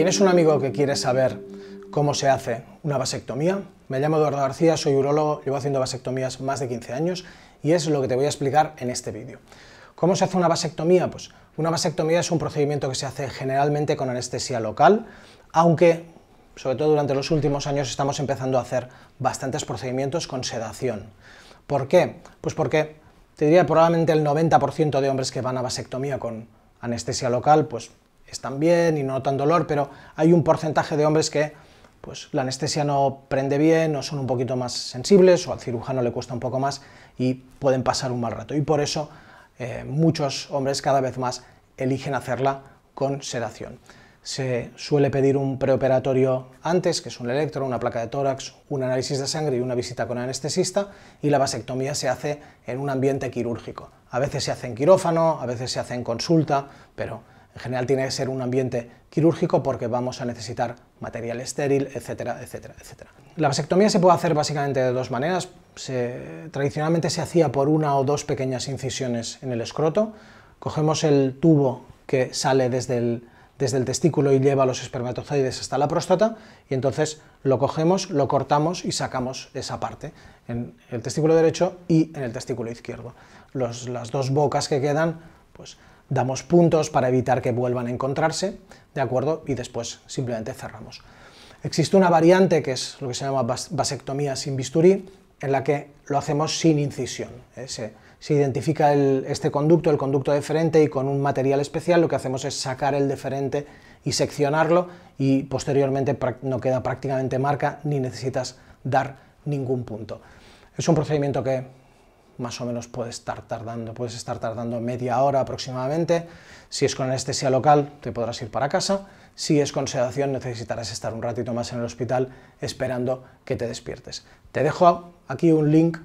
¿Tienes un amigo que quiere saber cómo se hace una vasectomía? Me llamo Eduardo García, soy urologo, llevo haciendo vasectomías más de 15 años y es lo que te voy a explicar en este vídeo. ¿Cómo se hace una vasectomía? Pues una vasectomía es un procedimiento que se hace generalmente con anestesia local, aunque sobre todo durante los últimos años estamos empezando a hacer bastantes procedimientos con sedación. ¿Por qué? Pues porque te diría probablemente el 90% de hombres que van a vasectomía con anestesia local, pues están bien y no notan dolor, pero hay un porcentaje de hombres que pues, la anestesia no prende bien, o son un poquito más sensibles, o al cirujano le cuesta un poco más y pueden pasar un mal rato. Y por eso eh, muchos hombres cada vez más eligen hacerla con sedación. Se suele pedir un preoperatorio antes, que es un electro, una placa de tórax, un análisis de sangre y una visita con anestesista, y la vasectomía se hace en un ambiente quirúrgico. A veces se hace en quirófano, a veces se hace en consulta, pero en general tiene que ser un ambiente quirúrgico porque vamos a necesitar material estéril, etcétera, etcétera, etcétera. La vasectomía se puede hacer básicamente de dos maneras. tradicionalmente se hacía por una o dos pequeñas incisiones en el escroto. Cogemos el tubo que sale desde el, desde el testículo y lleva los espermatozoides hasta la próstata y entonces lo cogemos, lo cortamos y sacamos esa parte en el testículo derecho y en el testículo izquierdo. las dos bocas que quedan, pues damos puntos para evitar que vuelvan a encontrarse, ¿de acuerdo? Y después simplemente cerramos. Existe una variante que es lo que se llama vasectomía sin bisturí, en la que lo hacemos sin incisión. Eh, se, identifica este conducto, el conducto deferente, y con un material especial lo que hacemos es sacar el deferente y seccionarlo, y posteriormente no queda prácticamente marca ni necesitas dar ningún punto. Es un procedimiento que más o menos puede estar tardando, puedes estar tardando media hora aproximadamente. Si es con anestesia local, te podrás ir para casa. Si es con sedación, necesitarás estar un ratito más en el hospital esperando que te despiertes. Te dejo aquí un link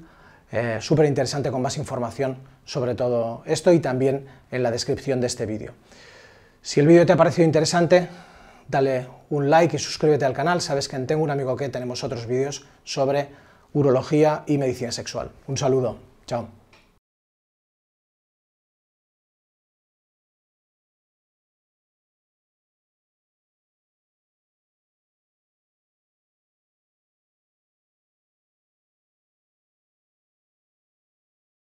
eh, súper interesante con más información sobre todo esto y también en la descripción de este vídeo. Si el vídeo te ha parecido interesante, dale un like y suscríbete al canal. Sabes que Tengo un amigo que tenemos otros vídeos sobre urología y medicina sexual. Un saludo. Chao.